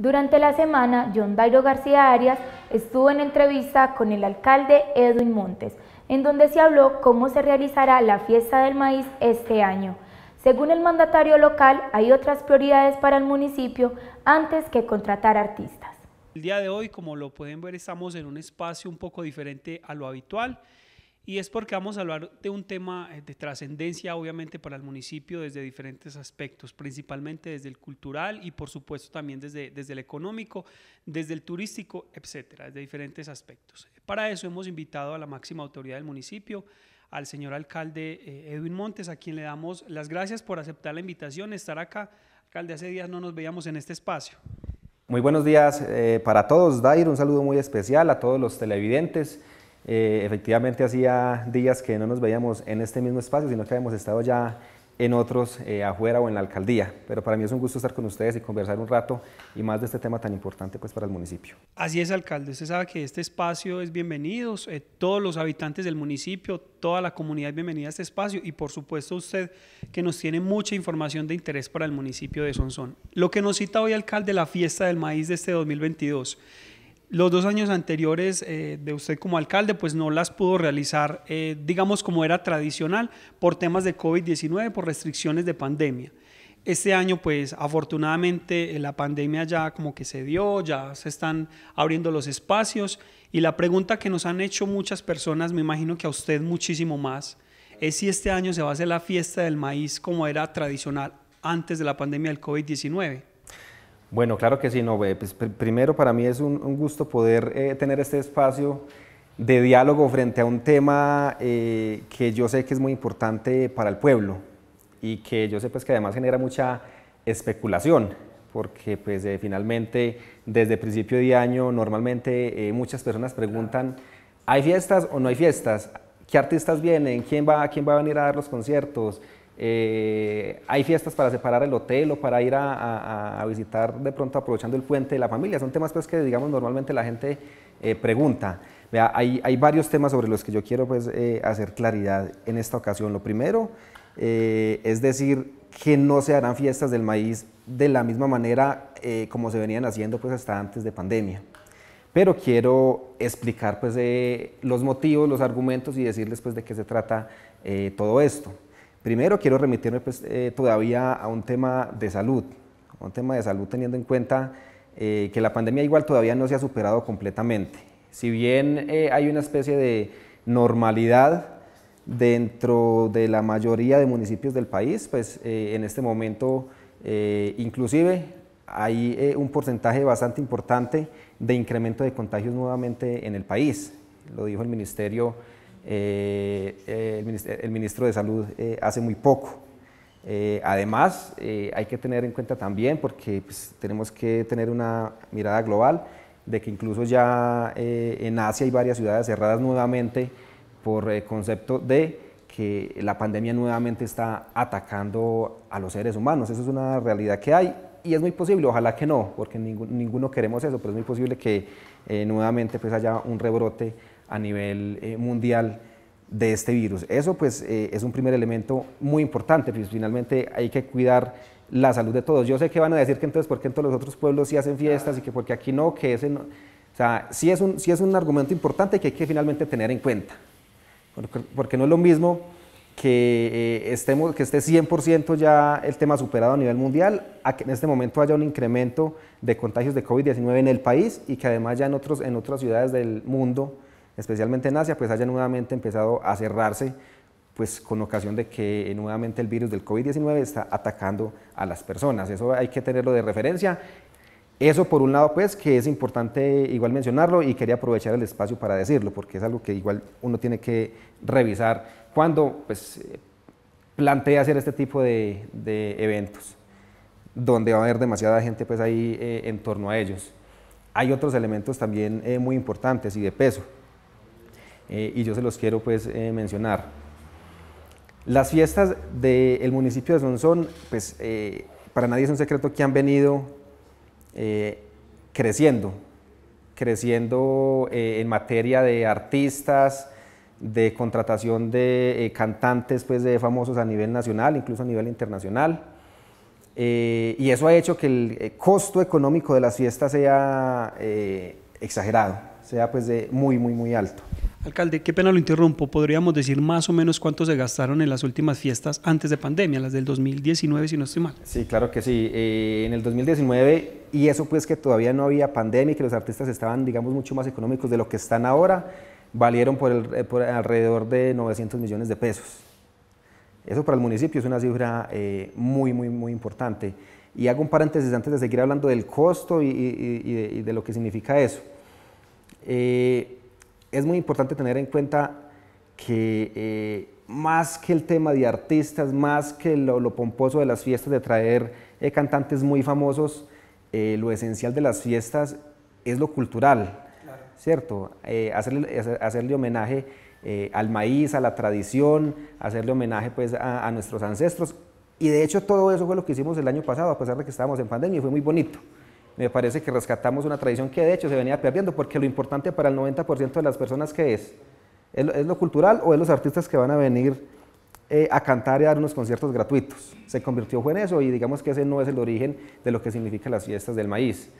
Durante la semana, John Dairo García Arias estuvo en entrevista con el alcalde Edwin Montes, en donde se habló cómo se realizará la fiesta del maíz este año. Según el mandatario local, hay otras prioridades para el municipio antes que contratar artistas. El día de hoy, como lo pueden ver, estamos en un espacio un poco diferente a lo habitual. Y es porque vamos a hablar de un tema eh, de trascendencia, obviamente, para el municipio desde diferentes aspectos, principalmente desde el cultural y, por supuesto, también desde, desde el económico, desde el turístico, etcétera, desde diferentes aspectos. Para eso hemos invitado a la máxima autoridad del municipio, al señor alcalde eh, Edwin Montes, a quien le damos las gracias por aceptar la invitación, estar acá. Alcalde, hace días no nos veíamos en este espacio. Muy buenos días eh, para todos, Dair. Un saludo muy especial a todos los televidentes. Eh, efectivamente, hacía días que no nos veíamos en este mismo espacio, sino que habíamos estado ya en otros eh, afuera o en la alcaldía. Pero para mí es un gusto estar con ustedes y conversar un rato y más de este tema tan importante pues para el municipio. Así es, alcalde. Usted sabe que este espacio es bienvenido, eh, todos los habitantes del municipio, toda la comunidad es bienvenida a este espacio y por supuesto usted que nos tiene mucha información de interés para el municipio de Sonsón. Lo que nos cita hoy, alcalde, la fiesta del maíz de este 2022 los dos años anteriores eh, de usted como alcalde, pues no las pudo realizar, eh, digamos, como era tradicional, por temas de COVID-19, por restricciones de pandemia. Este año, pues afortunadamente, eh, la pandemia ya como que se dio, ya se están abriendo los espacios y la pregunta que nos han hecho muchas personas, me imagino que a usted muchísimo más, es si este año se va a hacer la fiesta del maíz como era tradicional antes de la pandemia del COVID-19. Bueno, claro que sí, no, pues, primero para mí es un, gusto poder eh, tener este espacio de diálogo frente a un tema eh, que yo sé que es muy importante para el pueblo y que yo sé pues que además genera mucha especulación porque pues eh, finalmente desde principio de año normalmente muchas personas preguntan ¿hay fiestas o no hay fiestas? ¿qué artistas vienen? ¿quién va, quién va a venir a dar los conciertos? Eh, hay fiestas para separar el hotel o para ir a, visitar de pronto aprovechando el puente de la familia. Son temas pues, que digamos normalmente la gente eh, pregunta. hay, varios temas sobre los que yo quiero pues, eh, hacer claridad en esta ocasión. Lo primero es decir que no se harán fiestas del maíz de la misma manera como se venían haciendo pues, hasta antes de pandemia. Pero quiero explicar pues, los motivos, los argumentos y decirles pues, de qué se trata todo esto. Primero quiero remitirme pues, eh, todavía a un tema de salud, un tema de salud teniendo en cuenta eh, que la pandemia igual todavía no se ha superado completamente. Si bien eh, hay una especie de normalidad dentro de la mayoría de municipios del país, pues en este momento inclusive hay un porcentaje bastante importante de incremento de contagios nuevamente en el país. Lo dijo el Ministerio eh, eh, el, ministro, de Salud eh, hace muy poco. además, hay que tener en cuenta también, porque pues, tenemos que tener una mirada global, de que incluso ya en Asia hay varias ciudades cerradas nuevamente por el concepto de que la pandemia nuevamente está atacando a los seres humanos. Eso es una realidad que hay y es muy posible, ojalá que no, porque ninguno, ninguno queremos eso, pero es muy posible que nuevamente pues, haya un rebrote a nivel eh, mundial de este virus. Eso pues eh, es un primer elemento muy importante, pues finalmente hay que cuidar la salud de todos. Yo sé que van a decir que entonces, ¿por qué en todos los otros pueblos sí hacen fiestas y que porque aquí no, que ese O sea, sí es un, sí es un argumento importante que hay que finalmente tener en cuenta, porque, no es lo mismo que, eh, estemos, que esté 100% ya el tema superado a nivel mundial, a que en este momento haya un incremento de contagios de COVID-19 en el país y que además ya en, otros, en otras ciudades del mundo especialmente en Asia, pues haya nuevamente empezado a cerrarse, pues con ocasión de que eh, nuevamente el virus del COVID-19 está atacando a las personas. Eso hay que tenerlo de referencia. Eso por un lado, pues, que es importante igual mencionarlo y quería aprovechar el espacio para decirlo, porque es algo que igual uno tiene que revisar cuando pues, plantea hacer este tipo de, de eventos, donde va a haber demasiada gente pues, ahí eh, en torno a ellos. Hay otros elementos también eh, muy importantes y de peso eh, y yo se los quiero pues, eh, mencionar. Las fiestas del municipio de Sonsón, pues eh, para nadie es un secreto que han venido creciendo, creciendo en materia de artistas, de contratación de cantantes pues de famosos a nivel nacional, incluso a nivel internacional. y eso ha hecho que el costo económico de las fiestas sea exagerado sea pues de muy, muy, muy alto. Alcalde, qué pena lo interrumpo. ¿Podríamos decir más o menos cuánto se gastaron en las últimas fiestas antes de pandemia, las del 2019, si no estoy mal? Sí, claro que sí. Eh, en el 2019, y eso pues que todavía no había pandemia y que los artistas estaban, digamos, mucho más económicos de lo que están ahora, valieron por, eh, alrededor de 900 millones de pesos. Eso para el municipio es una cifra eh, muy, muy, muy importante. Y hago un paréntesis antes de seguir hablando del costo y de lo que significa eso. Eh, es muy importante tener en cuenta que eh, más que el tema de artistas, más que lo, pomposo de las fiestas, de traer eh, cantantes muy famosos, lo esencial de las fiestas es lo cultural, ¿cierto? hacerle, homenaje al maíz, a la tradición, hacerle homenaje pues, a, a nuestros ancestros. Y de hecho todo eso fue lo que hicimos el año pasado, a pesar de que estábamos en pandemia, y fue muy bonito me parece que rescatamos una tradición que de hecho se venía perdiendo, porque lo importante para el 90% de las personas que es, es lo cultural o es los artistas que van a venir eh, a cantar y a dar unos conciertos gratuitos. Se convirtió en eso y digamos que ese no es el origen de lo que significa las fiestas del maíz.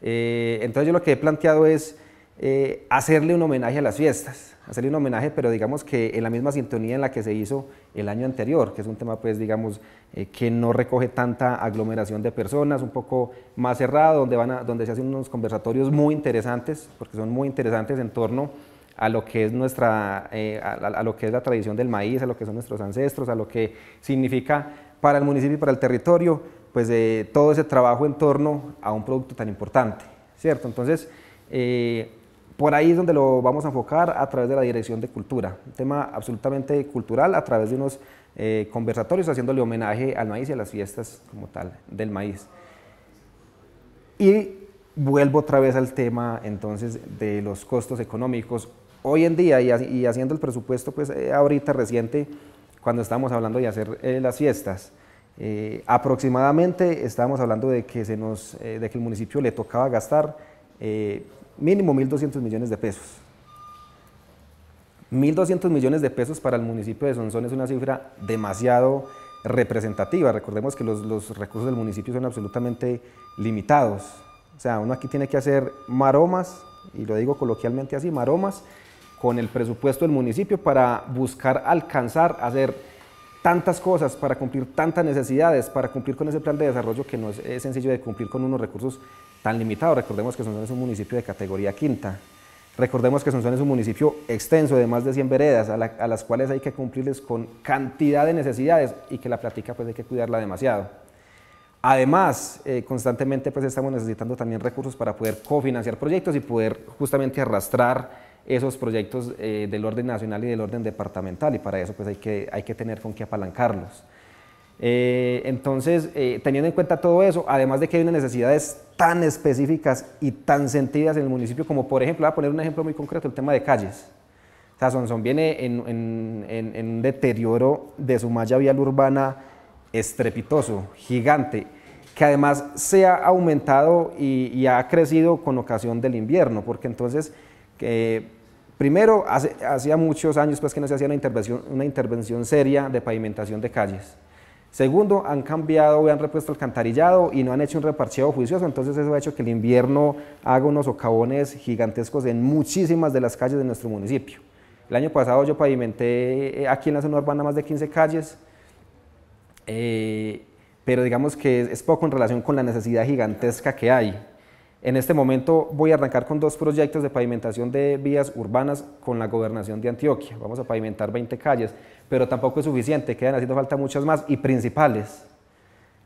Eh, entonces yo lo que he planteado es eh, hacerle un homenaje a las fiestas, hacerle un homenaje, pero digamos que en la misma sintonía en la que se hizo el año anterior, que es un tema, pues, digamos, eh, que no recoge tanta aglomeración de personas, un poco más cerrado, donde, van donde se hacen unos conversatorios muy interesantes, porque son muy interesantes en torno a lo que es nuestra, eh, a, a lo que es la tradición del maíz, a lo que son nuestros ancestros, a lo que significa para el municipio y para el territorio, pues todo ese trabajo en torno a un producto tan importante, ¿cierto? Entonces, por ahí es donde lo vamos a enfocar a través de la Dirección de Cultura, un tema absolutamente cultural a través de unos eh, conversatorios haciéndole homenaje al maíz y a las fiestas como tal del maíz. Y vuelvo otra vez al tema entonces de los costos económicos. Hoy en día y, haciendo el presupuesto pues eh, ahorita reciente, cuando estábamos hablando de hacer eh, las fiestas, aproximadamente estábamos hablando de que, se nos, de que el municipio le tocaba gastar mínimo 1.200 millones de pesos. 1.200 millones de pesos para el municipio de Sonsón es una cifra demasiado representativa. Recordemos que los, los, recursos del municipio son absolutamente limitados. O sea, uno aquí tiene que hacer maromas, y lo digo coloquialmente así, maromas, con el presupuesto del municipio para buscar alcanzar, hacer tantas cosas, para cumplir tantas necesidades, para cumplir con ese plan de desarrollo que no es, sencillo de cumplir con unos recursos tan limitados. Recordemos que Sonsón es un municipio de categoría quinta. Recordemos que Sonsón es un municipio extenso de más de 100 veredas, a, las cuales hay que cumplirles con cantidad de necesidades y que la plática pues hay que cuidarla demasiado. Además, eh, constantemente pues estamos necesitando también recursos para poder cofinanciar proyectos y poder justamente arrastrar esos proyectos eh, del orden nacional y del orden departamental y para eso pues hay que, hay que tener con qué apalancarlos. Eh, entonces, eh, teniendo en cuenta todo eso, además de que hay unas necesidades tan específicas y tan sentidas en el municipio, como por ejemplo, voy a poner un ejemplo muy concreto, el tema de calles. O sea, viene en, un deterioro de su malla vial urbana estrepitoso, gigante, que además se ha aumentado y ha crecido con ocasión del invierno, porque entonces que primero hace, hacía muchos años pues que no se hacía una intervención, seria de pavimentación de calles. Segundo, han cambiado y han repuesto el alcantarillado y no han hecho un reparcheo juicioso, entonces eso ha hecho que el invierno haga unos socavones gigantescos en muchísimas de las calles de nuestro municipio. El año pasado yo pavimenté eh, aquí en la zona urbana más de 15 calles, eh, pero digamos que es, poco en relación con la necesidad gigantesca que hay. En este momento voy a arrancar con dos proyectos de pavimentación de vías urbanas con la gobernación de Antioquia. Vamos a pavimentar 20 calles, pero tampoco es suficiente, quedan haciendo falta muchas más y principales.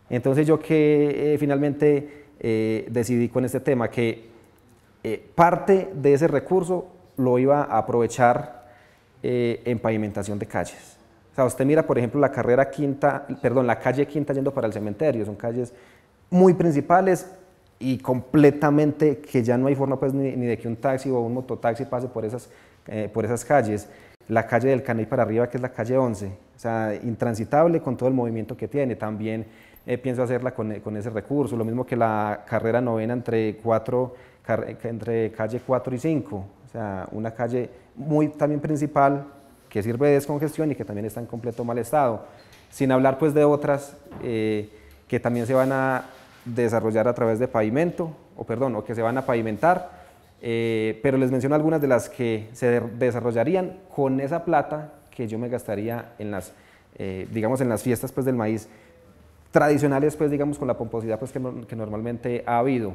Entonces yo que eh, finalmente eh, decidí con este tema que eh, parte de ese recurso lo iba a aprovechar en pavimentación de calles. O sea, usted mira, por ejemplo, la carrera quinta, perdón, la calle quinta yendo para el cementerio, son calles muy principales y completamente que ya no hay forma pues ni, de que un taxi o un mototaxi pase por esas, eh, por esas calles. La calle del Caney para arriba, que es la calle 11, o sea, intransitable con todo el movimiento que tiene. También eh, pienso hacerla con, con, ese recurso, lo mismo que la carrera novena entre, cuatro, entre calle 4 y 5, o sea, una calle muy también principal que sirve de descongestión y que también está en completo mal estado. Sin hablar pues de otras eh, que también se van a desarrollar a través de pavimento, o perdón, o que se van a pavimentar, eh, pero les menciono algunas de las que se desarrollarían con esa plata que yo me gastaría en las, eh, digamos, en las fiestas pues, del maíz tradicionales, pues, digamos, con la pomposidad pues, que normalmente ha habido.